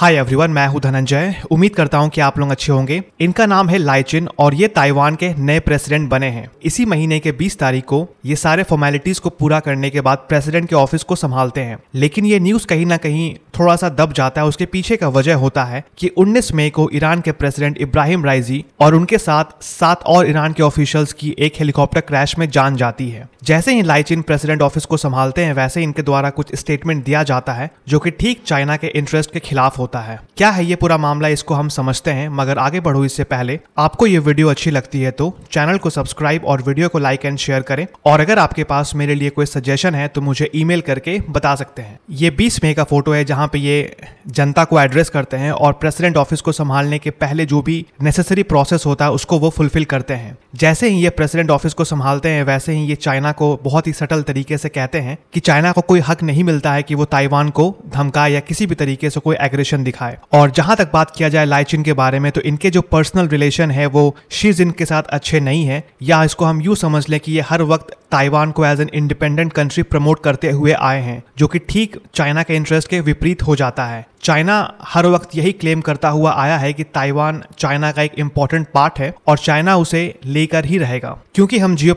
hi everyone मैं हूं धनंजय उम्मीद करता हूं कि आप लोग अच्छे होंगे इनका नाम है लाइचिन और ये ताइवान के नए प्रेसिडेंट बने हैं इसी महीने के 20 तारीख को ये सारे फॉर्मेलिटीज को पूरा करने के बाद प्रेसिडेंट के ऑफिस को संभालते हैं लेकिन ये न्यूज कहीं ना कहीं थोड़ा सा दब जाता है उसके पीछे का वजह होता है कि उन्नीस मई को ईरान के प्रेसिडेंट इब्राहिम राइजी और उनके साथ सात और ईरान के ऑफिशियल्स की एक हेलीकॉप्टर क्रैश में जान जाती है जैसे ही लाइचिन प्रेसिडेंट ऑफिस को संभालते हैं वैसे इनके द्वारा कुछ स्टेटमेंट दिया जाता है जो की ठीक चाइना के इंटरेस्ट के खिलाफ होता होता है क्या है ये पूरा मामला इसको हम समझते हैं मगर आगे बढ़ो इससे पहले आपको ये वीडियो अच्छी लगती है तो चैनल को सब्सक्राइब और वीडियो को लाइक एंड शेयर करें और अगर आपके पास मेरे लिए कोई सजेशन है तो मुझे ई करके बता सकते हैं ये बीस मई का फोटो है जहाँ पे ये जनता को एड्रेस करते हैं और प्रेसिडेंट ऑफिस को संभालने के पहले जो भी नेसेसरी प्रोसेस होता है उसको वो फुलफिल करते हैं जैसे ही ये प्रेसिडेंट ऑफिस को संभालते हैं वैसे ही ये चाइना को बहुत ही सटल तरीके से कहते हैं कि चाइना को कोई हक नहीं मिलता है कि वो ताइवान को धमका या किसी भी तरीके से कोई एग्रेशन एक्शन दिखाए और जहां तक बात किया जाए लाइचिन के बारे में तो इनके जो पर्सनल रिलेशन है वो शी जिन के साथ अच्छे नहीं है या इसको हम यू समझ लें कि ये हर वक्त ताइवान को as an independent country promote करते हुए आए हैं जो कि ठीक चाइना के इंटरेस्ट के विपरीत हो जाता है चाइना हर वक्त यही क्लेम करता हुआ आया है कि ताइवान चाइना का एक इम्पॉर्टेंट पार्ट है और चाइना उसे लेकर ही रहेगा क्योंकि हम जियो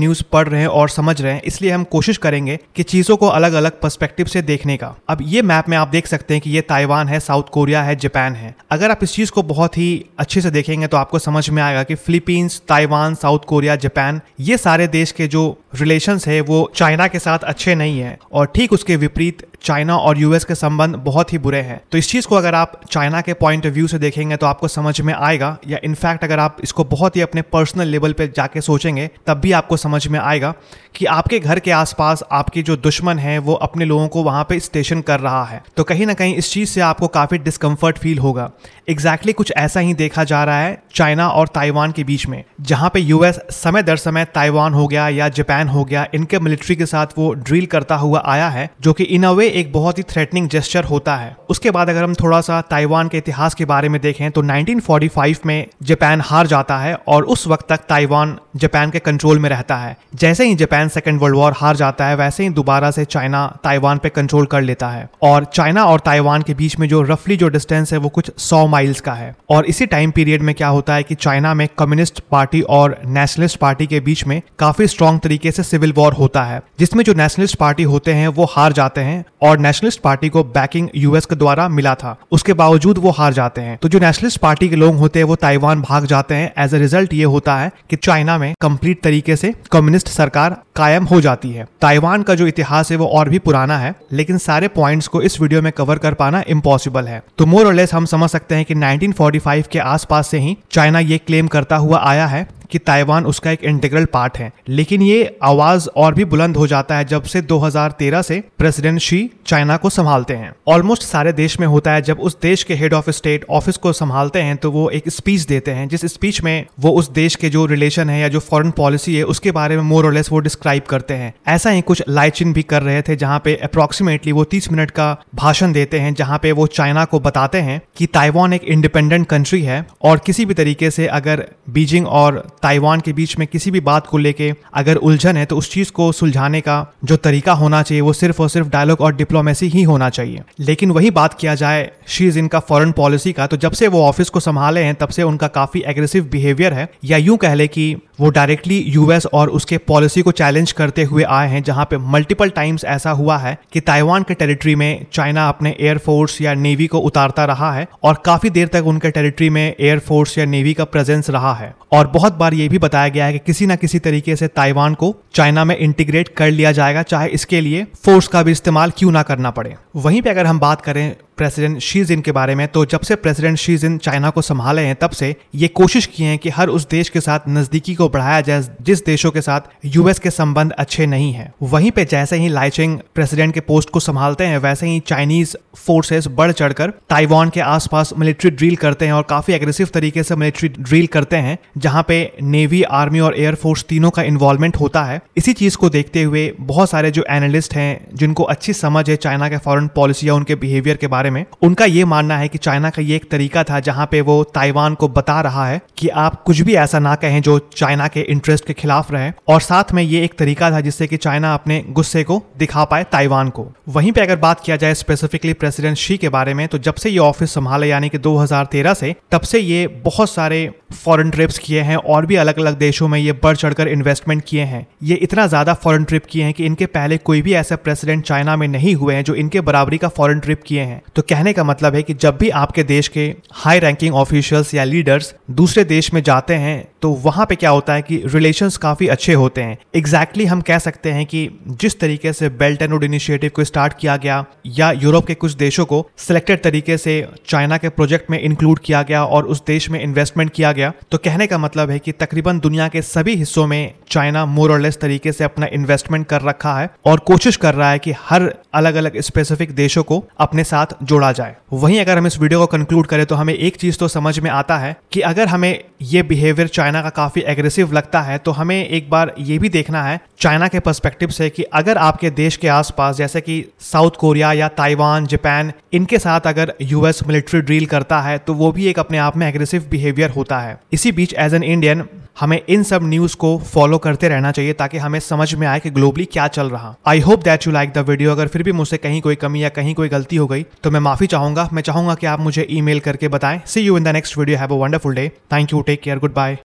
न्यूज पढ़ रहे हैं और समझ रहे हैं इसलिए हम कोशिश करेंगे कि चीजों को अलग अलग पर्सपेक्टिव से देखने का अब ये मैप में आप देख सकते हैं कि ये ताइवान है साउथ कोरिया है जापान है अगर आप इस चीज को बहुत ही अच्छे से देखेंगे तो आपको समझ में आएगा कि Philippines Taiwan South Korea Japan ये सारे देश के जो रिलेशन है वो चाइना के साथ अच्छे नहीं है और ठीक उसके विपरीत चाइना और यूएस के संबंध बहुत ही बुरे हैं तो इस चीज़ को अगर आप चाइना के पॉइंट ऑफ व्यू से देखेंगे तो आपको समझ में आएगा या इनफैक्ट अगर आप इसको बहुत ही अपने पर्सनल लेवल पर जाके सोचेंगे तब भी आपको समझ में आएगा कि आपके घर के आसपास आपके जो दुश्मन है वो अपने लोगों को वहां पे स्टेशन कर रहा है तो कहीं ना कहीं इस चीज़ से आपको काफ़ी डिस्कम्फर्ट फील होगा एग्जैक्टली exactly कुछ ऐसा ही देखा जा रहा है चाइना और ताइवान के बीच में जहां पे यूएस समय दर समय ताइवान हो गया या जापान हो गया इनके मिलिट्री के साथ वो ड्रिल करता हुआ आया है जो कि इन अ वे एक बहुत ही थ्रेटनिंग जेस्चर होता है उसके बाद अगर हम थोड़ा सा ताइवान के इतिहास के बारे में देखें तो 1945 में जापान हार जाता है और उस वक्त तक ताइवान जापान के कंट्रोल में रहता है जैसे ही जापान सेकेंड वर्ल्ड वॉर हार जाता है वैसे ही दोबारा से चाइना ताइवान पे कंट्रोल कर लेता है और चाइना और ताइवान के बीच में जो रफली जो डिस्टेंस है वो कुछ सौ माइल्स का है और इसी टाइम पीरियड में क्या होता है कि चाइना में कम्युनिस्ट पार्टी और नेशनलिस्ट पार्टी के बीच में काफी स्ट्रॉन्ग तरीके से सिविल वॉर होता है जिसमें जो नेशनलिस्ट पार्टी होते हैं वो हार जाते हैं और नेशनलिस्ट पार्टी को बैकिंग यूएस के द्वारा मिला था उसके बावजूद वो हार जाते हैं तो जो नेशनलिस्ट पार्टी के लोग होते हैं वो ताइवान भाग जाते हैं एज ए रिजल्ट ये होता है कि चाइना में कंप्लीट तरीके से कम्युनिस्ट सरकार कायम हो जाती है ताइवान का जो इतिहास है वो और भी पुराना है लेकिन सारे पॉइंट्स को इस वीडियो में कवर कर पाना इम्पॉसिबल है तो मोर और लेस हम समझ सकते हैं कि 1945 के आसपास से ही चाइना ये क्लेम करता हुआ आया है कि ताइवान उसका एक इंटीग्रल पार्ट है लेकिन ये आवाज और भी बुलंद हो जाता है जब से 2013 से प्रेसिडेंट शी चाइना को संभालते हैं ऑलमोस्ट सारे देश में होता है जब उस देश के हेड ऑफ स्टेट ऑफिस को संभालते हैं तो वो एक स्पीच देते हैं जिस स्पीच में वो उस देश के जो रिलेशन है या जो फॉरन पॉलिसी है उसके बारे में मोर लेस वो डिस्क्राइब करते हैं ऐसा ही कुछ लाइचिन भी कर रहे थे जहाँ पे अप्रोक्सीमेटली वो तीस मिनट का भाषण देते हैं जहाँ पे वो चाइना को बताते हैं कि ताइवान एक इंडिपेंडेंट कंट्री है और किसी भी तरीके से अगर बीजिंग और ताइवान के बीच में किसी भी बात को लेके अगर उलझन है तो उस चीज को सुलझाने का जो तरीका होना चाहिए वो सिर्फ और सिर्फ डायलॉग और डिप्लोमेसी ही होना चाहिए लेकिन वही बात किया जाए शीज इनका फॉरन पॉलिसी का तो जब से वो ऑफिस को संभाले हैं तब से उनका काफी एग्रेसिव बिहेवियर है या यूं कह ले कि वो डायरेक्टली यूएस और उसके पॉलिसी को चैलेंज करते हुए आए हैं जहां पे मल्टीपल टाइम्स ऐसा हुआ है कि ताइवान के टेरिटरी में चाइना अपने एयरफोर्स या नेवी को उतारता रहा है और काफी देर तक उनके टेरिटरी में एयरफोर्स या नेवी का प्रेजेंस रहा है और बहुत बार ये भी बताया गया है कि किसी ना किसी तरीके से ताइवान को चाइना में इंटीग्रेट कर लिया जाएगा चाहे इसके लिए फोर्स का भी इस्तेमाल क्यों ना करना पड़े वहीं पर अगर हम बात करें प्रेसिडेंट शी जिन के बारे में तो जब से प्रेसिडेंट शी जिन चाइना को संभाले हैं तब से ये कोशिश की है कि हर उस देश के साथ नजदीकी को बढ़ाया जाए जिस देशों के साथ यूएस के संबंध अच्छे नहीं है वहीं पे जैसे ही लाइचिंग प्रेसिडेंट के पोस्ट को संभालते हैं वैसे ही चाइनीज फोर्सेस बढ़ चढ़कर ताइवान के आसपास मिलिट्री ड्रिल करते हैं और काफी एग्रेसिव तरीके से मिलिट्री ड्रिल करते हैं जहां पे नेवी आर्मी और एयरफोर्स तीनों का इन्वॉल्वमेंट होता है इसी चीज को देखते हुए बहुत सारे जो एनालिस्ट हैं जिनको अच्छी समझ है चाइना के फॉरन पॉलिसी या उनके बिहेवियर के बारे बारे में उनका ये मानना है कि चाइना का ये एक तरीका था जहां पे वो ताइवान को बता रहा है कि आप कुछ भी ऐसा ना कहें जो चाइना के इंटरेस्ट के खिलाफ रहे और साथ में ये एक तरीका था जिससे कि चाइना अपने गुस्से को दिखा पाए ताइवान को वहीं पे अगर बात किया जाए स्पेसिफिकली प्रेसिडेंट शी के बारे में तो जब से ये ऑफिस संभाले यानी कि 2013 से तब से ये बहुत सारे फॉरेन ट्रिप्स किए हैं और भी अलग अलग देशों में ये बढ़ चढ़कर इन्वेस्टमेंट किए हैं ये इतना ज्यादा फॉरेन ट्रिप किए हैं कि इनके पहले कोई भी ऐसा प्रेसिडेंट चाइना में नहीं हुए हैं जो इनके बराबरी का फॉरेन ट्रिप किए हैं तो कहने का मतलब है कि जब भी आपके देश के हाई रैंकिंग ऑफिशियल्स या लीडर्स दूसरे देश में जाते हैं तो वहां पे क्या होता है कि रिलेशंस काफ़ी अच्छे होते हैं एग्जैक्टली exactly हम कह सकते हैं कि जिस तरीके से बेल्ट एंड रोड इनिशिएटिव को स्टार्ट किया गया या यूरोप के कुछ देशों को सिलेक्टेड तरीके से चाइना के प्रोजेक्ट में इंक्लूड किया गया और उस देश में इन्वेस्टमेंट किया गया तो कहने का मतलब है कि तकरीबन दुनिया के सभी हिस्सों में चाइना मोर और लेस तरीके से अपना इन्वेस्टमेंट कर रखा है और कोशिश कर रहा है कि हर अलग अलग स्पेसिफिक देशों को अपने साथ जोड़ा जाए वहीं अगर हम इस वीडियो को कंक्लूड करें तो हमें एक चीज तो समझ में आता है कि अगर हमें ये बिहेवियर चाइना चाइना का काफ़ी एग्रेसिव लगता है तो हमें एक बार ये भी देखना है चाइना के पर्सपेक्टिव से कि अगर आपके देश के आसपास जैसे कि साउथ कोरिया या ताइवान जापान इनके साथ अगर यूएस मिलिट्री ड्रील करता है तो वो भी एक अपने आप में एग्रेसिव बिहेवियर होता है इसी बीच एज एन इंडियन हमें इन सब न्यूज को फॉलो करते रहना चाहिए ताकि हमें समझ में आए कि ग्लोबली क्या चल रहा I hope that you like the video अगर फिर भी मुझसे कहीं कोई कमी या कहीं कोई गलती हो गई तो मैं माफी चाहूंगा मैं चाहूंगा कि आप मुझे ईमेल करके बताएं see you in the next video have a wonderful day thank you take care good bye